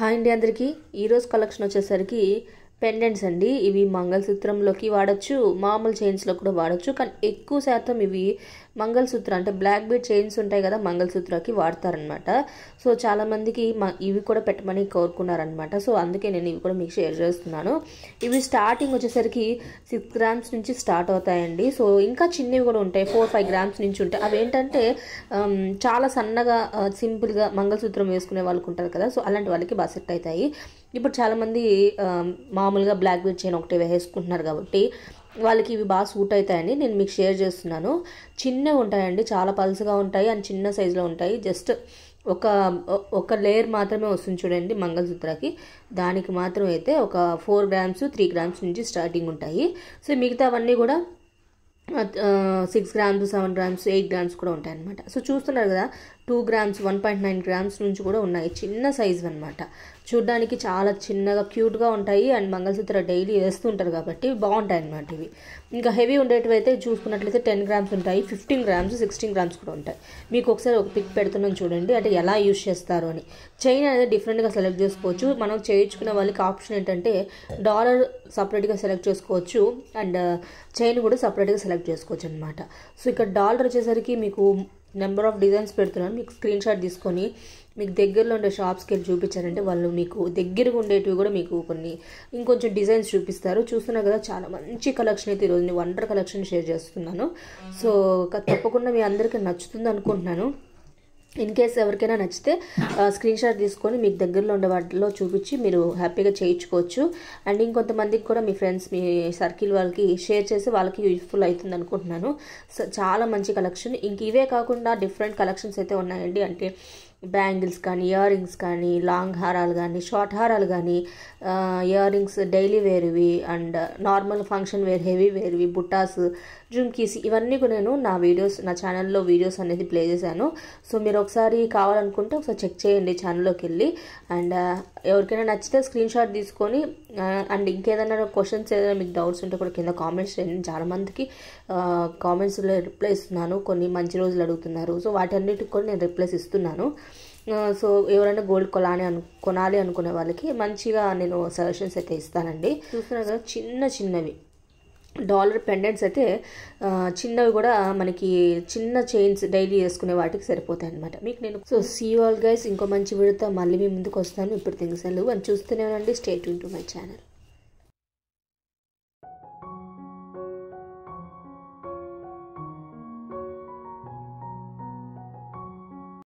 hi అండి అందరికీ ఈరోజు కలెక్షన్ వచ్చేసరికి పెండెంట్స్ అండి ఇవి మంగళసూత్రంలోకి వాడచ్చు మామూలు చైన్స్లో కూడా వాడచ్చు కానీ ఎక్కువ శాతం ఇవి మంగళసూత్ర అంటే బ్లాక్ బీడ్ చైన్స్ ఉంటాయి కదా మంగళసూత్రకి వాడతారనమాట సో చాలామందికి ఇవి కూడా పెట్టమని కోరుకున్నారనమాట సో అందుకే నేను ఇవి కూడా మీకు షేర్ చేస్తున్నాను ఇవి స్టార్టింగ్ వచ్చేసరికి సిక్స్ గ్రామ్స్ నుంచి స్టార్ట్ అవుతాయండి సో ఇంకా చిన్నవి కూడా ఉంటాయి ఫోర్ ఫైవ్ గ్రామ్స్ నుంచి ఉంటాయి అవి ఏంటంటే um, చాలా సన్నగా సింపుల్గా uh, మంగళసూత్రం వేసుకునే వాళ్ళకు ఉంటారు కదా సో అలాంటి వాళ్ళకి బాగా సెట్ అవుతాయి ఇప్పుడు చాలామంది um, మామూలుగా బ్లాక్ బీడ్ చైన్ ఒకటి వేసుకుంటున్నారు కాబట్టి వాళ్ళకి ఇవి బాగా సూట్ అవుతాయండి నేను మీకు షేర్ చేస్తున్నాను చిన్నవి ఉంటాయండి చాలా పలుసుగా ఉంటాయి అండ్ చిన్న సైజులో ఉంటాయి జస్ట్ ఒక ఒక లేయర్ మాత్రమే వస్తుంది చూడండి మంగళసూత్రకి దానికి మాత్రం అయితే ఒక ఫోర్ గ్రామ్స్ త్రీ గ్రామ్స్ నుంచి స్టార్టింగ్ ఉంటాయి సో మిగతావన్నీ కూడా six grams seven grams eight grams కూడా ఉంటాయన్నమాట సో చూస్తున్నారు కదా two grams one point nine grams నుంచి కూడా ఉన్నాయి చిన్న సైజు అనమాట చూడడానికి చాలా చిన్నగా క్యూట్గా ఉంటాయి అండ్ మంగళసూత్ర డైలీ వేస్తుంటారు కాబట్టి బాగుంటాయి అనమాట ఇవి ఇంకా హెవీ ఉండేటివి అయితే చూసుకున్నట్లయితే టెన్ గ్రామ్స్ ఉంటాయి ఫిఫ్టీన్ గ్రామ్స్ సిక్స్టీన్ గ్రామ్స్ కూడా ఉంటాయి మీకు ఒకసారి ఒక పిక్ పెడుతున్నాను చూడండి అంటే ఎలా యూజ్ చేస్తారు అని చైన్ అనేది డిఫరెంట్గా సెలెక్ట్ చేసుకోవచ్చు మనం చేయించుకునే వాళ్ళకి ఆప్షన్ ఏంటంటే డాలర్ సపరేట్గా సెలెక్ట్ చేసుకోవచ్చు అండ్ చైన్ uh, కూడా సపరేట్గా సెలెక్ట్ సెలెక్ట్ చేసుకోవచ్చు అనమాట సో ఇక్కడ డాలర్ వచ్చేసరికి మీకు నెంబర్ ఆఫ్ డిజైన్స్ పెడుతున్నాను మీకు స్క్రీన్ షాట్ తీసుకొని మీకు దగ్గరలో ఉండే షాప్స్కి వెళ్ళి చూపించారంటే వాళ్ళు మీకు దగ్గరగా ఉండేటివి కూడా మీకు కొన్ని ఇంకొంచెం డిజైన్స్ చూపిస్తారు చూస్తున్నా కదా చాలా మంచి కలెక్షన్ అయితే ఈరోజు వండర్ కలెక్షన్ షేర్ చేస్తున్నాను సో తప్పకుండా మీ అందరికీ నచ్చుతుంది అనుకుంటున్నాను ఇన్ కేస్ ఎవరికైనా నచ్చితే స్క్రీన్ షాట్ తీసుకొని మీకు దగ్గరలో ఉండే వాటిలో చూపించి మీరు హ్యాపీగా చేయించుకోవచ్చు అండ్ ఇంకొంతమందికి కూడా మీ ఫ్రెండ్స్ మీ సర్కిల్ వాళ్ళకి షేర్ చేసి వాళ్ళకి యూజ్ఫుల్ అవుతుంది అనుకుంటున్నాను చాలా మంచి కలెక్షన్ ఇంక ఇవే కాకుండా డిఫరెంట్ కలెక్షన్స్ అయితే ఉన్నాయండి అంటే బ్యాంగిల్స్ కానీ ఇయర్ రింగ్స్ కానీ లాంగ్ హారాలు కానీ షార్ట్ హారాలు కానీ ఇయర్ రింగ్స్ డైలీ వేర్వి and normal function wear heavy వేర్వి బుట్టాస్ జుమ్కీస్ ఇవన్నీ కూడా నేను నా వీడియోస్ నా ఛానల్లో వీడియోస్ అనేది ప్లే చేశాను సో మీరు ఒకసారి కావాలనుకుంటే ఒకసారి చెక్ చేయండి ఛానల్లోకి వెళ్ళి అండ్ ఎవరికైనా నచ్చితే స్క్రీన్ షాట్ తీసుకొని అండ్ ఇంకేదైనా క్వశ్చన్స్ ఏదైనా మీకు డౌట్స్ ఉంటే కూడా కింద కామెంట్స్ చేయండి చాలామందికి కామెంట్స్లో రిప్లై ఇస్తున్నాను కొన్ని మంచి రోజులు అడుగుతున్నారు సో వాటన్నిటికి కూడా నేను రిప్లైస్ ఇస్తున్నాను సో ఎవరైనా గోల్డ్ కొనాలి అను కొనాలి అనుకునే వాళ్ళకి మంచిగా నేను సజెషన్స్ అయితే ఇస్తానండి చూస్తున్నారు కదా చిన్న చిన్నవి డాలర్ పెండెంట్స్ అయితే చిన్నవి కూడా మనకి చిన్న చైన్స్ డైలీ చేసుకునే వాటికి సరిపోతాయి అనమాట మీకు నేను సో సీ ఆల్ గైస్ ఇంకో మంచి విడత మళ్ళీ మీ ముందుకు వస్తాను ఇప్పుడు థింగ్స్ అని చూస్తూనే ఉండండి స్టేట్ టు మై ఛానల్